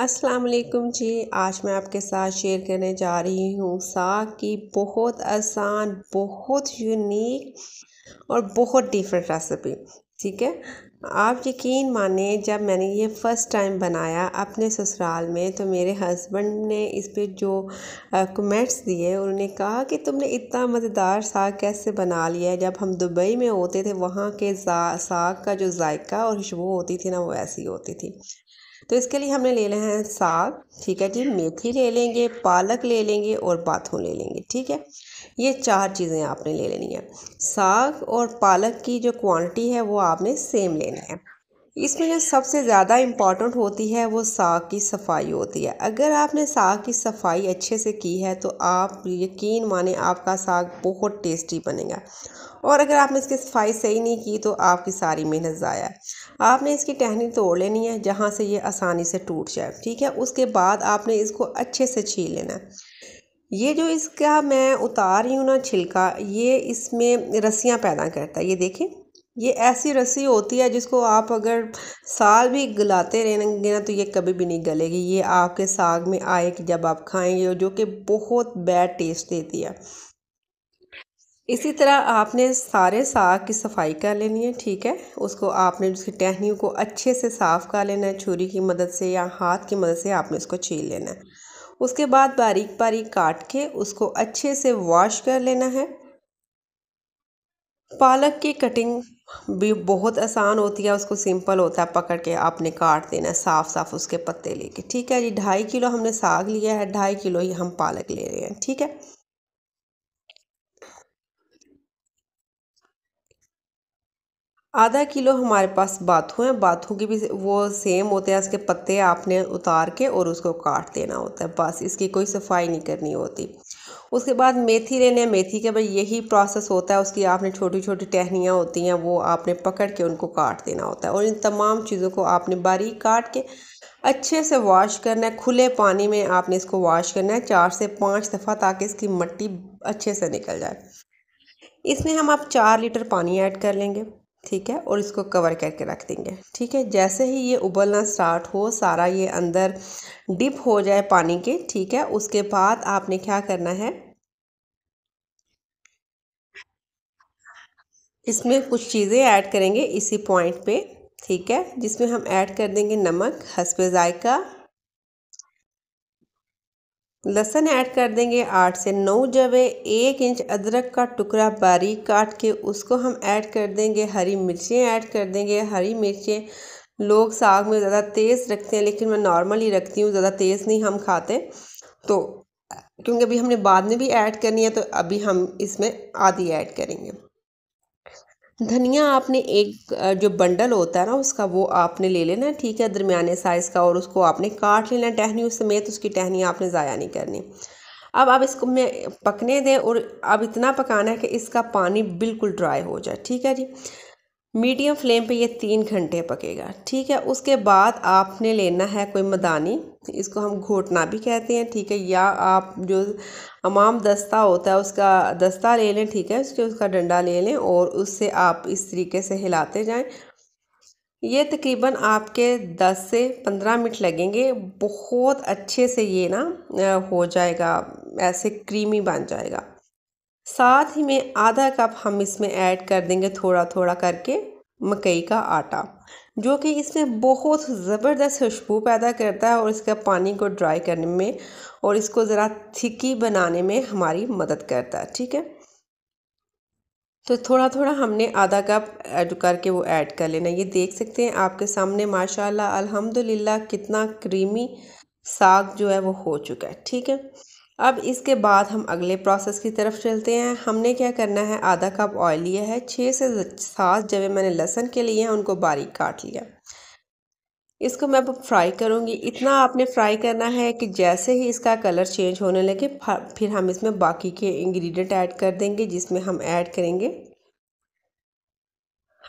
अस्सलाम वालेकुम जी आज मैं आपके साथ शेयर करने जा रही हूँ साग की बहुत आसान बहुत यूनिक और बहुत डिफरेंट रेसिपी ठीक है आप यकीन माने जब मैंने ये फ़र्स्ट टाइम बनाया अपने ससुराल में तो मेरे हस्बैंड ने इस पर जो कमेंट्स दिए उन्होंने कहा कि तुमने इतना मज़ेदार साग कैसे बना लिया जब हम दुबई में होते थे वहाँ के साग का जो जायका और खुशबू होती थी ना वो ऐसी होती थी तो इसके लिए हमने ले लिए है साग ठीक है जी मेथी ले लेंगे पालक ले लेंगे और बाथून ले लेंगे ठीक है ये चार चीज़ें आपने ले लेनी है साग और पालक की जो क्वांटिटी है वो आपने सेम लेनी है इसमें जो सबसे ज़्यादा इम्पॉर्टेंट होती है वो साग की सफाई होती है अगर आपने साग की सफाई अच्छे से की है तो आप यकीन माने आपका साग बहुत टेस्टी बनेगा और अगर आपने इसकी सफाई सही नहीं की तो आपकी सारी मेहनत ज़ाया है आपने इसकी टहनी तोड़ लेनी है जहाँ से ये आसानी से टूट जाए ठीक है उसके बाद आपने इसको अच्छे से छील लेना है ये जो इसका मैं उतार रही हूँ ना छिलका ये इसमें रस्सियाँ पैदा करता है ये देखिए ये ऐसी रस्सी होती है जिसको आप अगर साल भी गलाते रहेंगे ना तो ये कभी भी नहीं गलेगी ये आपके साग में आए कि जब आप खाएंगे जो कि बहुत बैड टेस्ट देती है इसी तरह आपने सारे साग की सफाई कर लेनी है ठीक है उसको आपने उसकी टहनियों को अच्छे से साफ़ कर लेना है छुरी की मदद से या हाथ की मदद से आपने उसको छील लेना है उसके बाद बारीक बारीक काट के उसको अच्छे से वॉश कर लेना है पालक की कटिंग भी बहुत आसान होती है उसको सिंपल होता है पकड़ के आपने काट देना है साफ़ साफ़ उसके पत्ते लेके ठीक है जी ढाई किलो हमने साग लिया है ढाई किलो ही हम पालक ले रहे हैं ठीक है आधा किलो हमारे पास बाथू हैं बाथू के भी वो सेम होते हैं इसके पत्ते आपने उतार के और उसको काट देना होता है बस इसकी कोई सफाई नहीं करनी होती उसके बाद मेथी लेने मेथी के भाई यही प्रोसेस होता है उसकी आपने छोटी छोटी टहनियाँ होती हैं वो आपने पकड़ के उनको काट देना होता है और इन तमाम चीज़ों को आपने बारीक काट के अच्छे से वॉश करना है खुले पानी में आपने इसको वॉश करना है चार से पाँच दफ़ा ताकि इसकी मट्टी अच्छे से निकल जाए इसमें हम आप चार लीटर पानी ऐड कर लेंगे ठीक है और इसको कवर करके रख देंगे ठीक है जैसे ही ये उबलना स्टार्ट हो सारा ये अंदर डिप हो जाए पानी के ठीक है उसके बाद आपने क्या करना है इसमें कुछ चीज़ें ऐड करेंगे इसी पॉइंट पे ठीक है जिसमें हम ऐड कर देंगे नमक हंसपे जायका लहसन ऐड कर देंगे आठ से नौ जवे एक इंच अदरक का टुकड़ा बारीक काट के उसको हम ऐड कर देंगे हरी मिर्चें ऐड कर देंगे हरी मिर्चें लोग साग में ज़्यादा तेज़ रखते हैं लेकिन मैं नॉर्मल ही रखती हूँ ज़्यादा तेज़ नहीं हम खाते तो क्योंकि अभी हमने बाद में भी ऐड करनी है तो अभी हम इसमें आधी ऐड करेंगे धनिया आपने एक जो बंडल होता है ना उसका वो आपने ले लेना ठीक है दरमियाने साइज़ का और उसको आपने काट लेना उस समेत तो उसकी टहनी आपने ज़ाया नहीं करनी अब आप इसको मैं पकने दें और अब इतना पकाना है कि इसका पानी बिल्कुल ड्राई हो जाए ठीक है जी मीडियम फ्लेम पे ये तीन घंटे पकेगा ठीक है उसके बाद आपने लेना है कोई मदानी इसको हम घोटना भी कहते हैं ठीक है या आप जो अमाम दस्ता होता है उसका दस्ता ले लें ठीक है उसके उसका डंडा ले लें और उससे आप इस तरीके से हिलाते जाएं ये तकरीबन आपके 10 से 15 मिनट लगेंगे बहुत अच्छे से ये ना हो जाएगा ऐसे क्रीमी बन जाएगा साथ ही में आधा कप हम इसमें ऐड कर देंगे थोड़ा थोड़ा करके मकई का आटा जो कि इसमें बहुत ज़बरदस्त खुशबू पैदा करता है और इसका पानी को ड्राई करने में और इसको ज़रा थिकी बनाने में हमारी मदद करता है ठीक है तो थोड़ा थोड़ा हमने आधा कप ऐड करके वो ऐड कर लेना ये देख सकते हैं आपके सामने माशाल्लाह अल्हम्दुलिल्लाह कितना क्रीमी साग जो है वो हो चुका है ठीक है अब इसके बाद हम अगले प्रोसेस की तरफ चलते हैं हमने क्या करना है आधा कप ऑयल लिया है छः से सात जवे मैंने लहसन के लिए हैं उनको बारीक काट लिया इसको मैं अब फ्राई करूँगी इतना आपने फ्राई करना है कि जैसे ही इसका कलर चेंज होने लगे फिर हम इसमें बाकी के इंग्रेडिएंट ऐड कर देंगे जिसमें हम ऐड करेंगे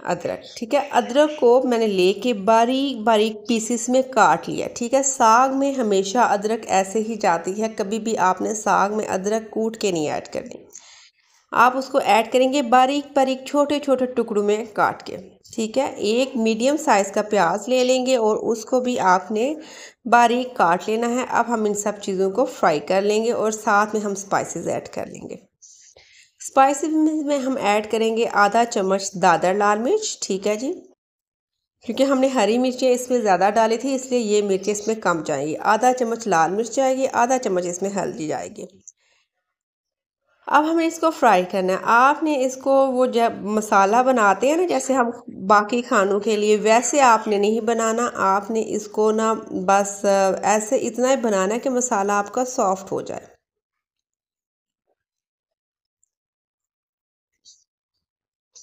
अदरक ठीक है अदरक को मैंने लेके बारीक बारीक पीसीस में काट लिया ठीक है साग में हमेशा अदरक ऐसे ही जाती है कभी भी आपने साग में अदरक कूट के नहीं ऐड करनी आप उसको ऐड करेंगे बारीक बारीक छोटे छोटे टुकड़ों में काट के ठीक है एक मीडियम साइज़ का प्याज ले लेंगे और उसको भी आपने बारीक काट लेना है अब हम इन सब चीज़ों को फ्राई कर लेंगे और साथ में हम स्पाइसेस ऐड कर लेंगे स्पाइसी में हम ऐड करेंगे आधा चम्मच दादर लाल मिर्च ठीक है जी क्योंकि हमने हरी मिर्चें इसमें ज़्यादा डाली थी इसलिए ये मिर्चें इसमें कम जाएंगी आधा चम्मच लाल मिर्च जाएगी आधा चम्मच इसमें हल्दी जाएगी अब हमें इसको फ्राई करना है आपने इसको वो जब मसाला बनाते हैं ना जैसे हम बाकी खानों के लिए वैसे आपने नहीं बनाना आपने इसको ना बस ऐसे इतना ही बनाना है कि मसाला आपका सॉफ्ट हो जाए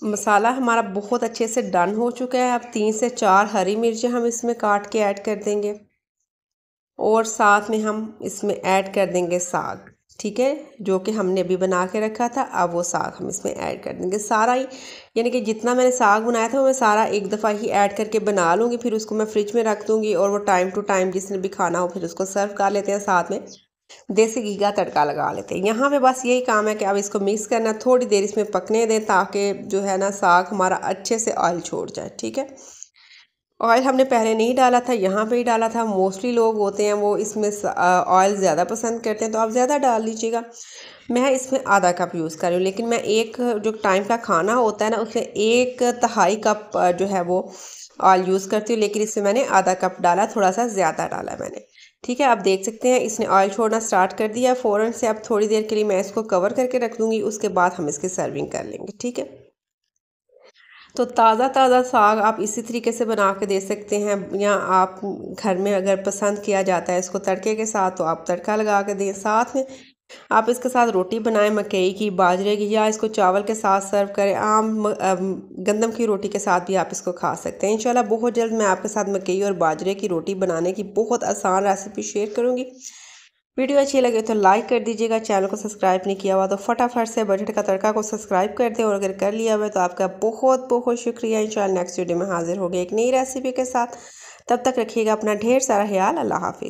मसाला हमारा बहुत अच्छे से डन हो चुका है अब तीन से चार हरी मिर्चें हम इसमें काट के ऐड कर देंगे और साथ में हम इसमें ऐड कर देंगे साग ठीक है जो कि हमने अभी बना के रखा था अब वो साग हम इसमें ऐड कर देंगे सारा ही यानी कि जितना मैंने साग बनाया था वो मैं सारा एक दफ़ा ही ऐड करके बना लूँगी फिर उसको मैं फ्रिज में रख दूँगी और वो टाइम टू टाइम जिसने भी खाना हो फिर उसको सर्व कर लेते हैं साथ में देसी घी का तड़का लगा लेते हैं यहाँ पे बस यही काम है कि अब इसको मिक्स करना थोड़ी देर इसमें पकने दें ताकि जो है ना साग हमारा अच्छे से ऑयल छोड़ जाए ठीक है ऑयल हमने पहले नहीं डाला था यहाँ पे ही डाला था मोस्टली लोग होते हैं वो इसमें ऑयल ज़्यादा पसंद करते हैं तो आप ज़्यादा डाल लीजिएगा मैं इसमें आधा कप यूज़ कर रही हूँ लेकिन मैं एक जो टाइम का खाना होता है ना उसमें एक तहाई कप जो है वो ऑयल यूज़ करती हूँ लेकिन इसमें मैंने आधा कप डाला थोड़ा सा ज़्यादा डाला मैंने ठीक है आप देख सकते हैं इसने ऑयल छोड़ना स्टार्ट कर दिया फ़ौरन से अब थोड़ी देर के लिए मैं इसको कवर करके रख दूँगी उसके बाद हम इसकी सर्विंग कर लेंगे ठीक है तो ताज़ा ताज़ा साग आप इसी तरीके से बना के दे सकते हैं या आप घर में अगर पसंद किया जाता है इसको तड़के के साथ तो आप तड़का लगा के दें साथ में आप इसके साथ रोटी बनाएं मकई की बाजरे की या इसको चावल के साथ सर्व करें आम गंदम की रोटी के साथ भी आप इसको खा सकते हैं इंशाल्लाह बहुत जल्द मैं आपके साथ मकई और बाजरे की रोटी बनाने की बहुत आसान रेसिपी शेयर करूंगी वीडियो अच्छी लगे तो लाइक कर दीजिएगा चैनल को सब्सक्राइब नहीं किया हुआ तो फटाफट से बजट का तड़का को सब्सक्राइब कर दें और अगर कर लिया हुआ तो आपका बहुत बहुत शुक्रिया इंशाल्लाह नेक्स्ट वीडियो में हाजिर हो एक नई रेसिपी के साथ तब तक रखिएगा अपना ढेर सारा ख्याल अल्लाह हाफिज़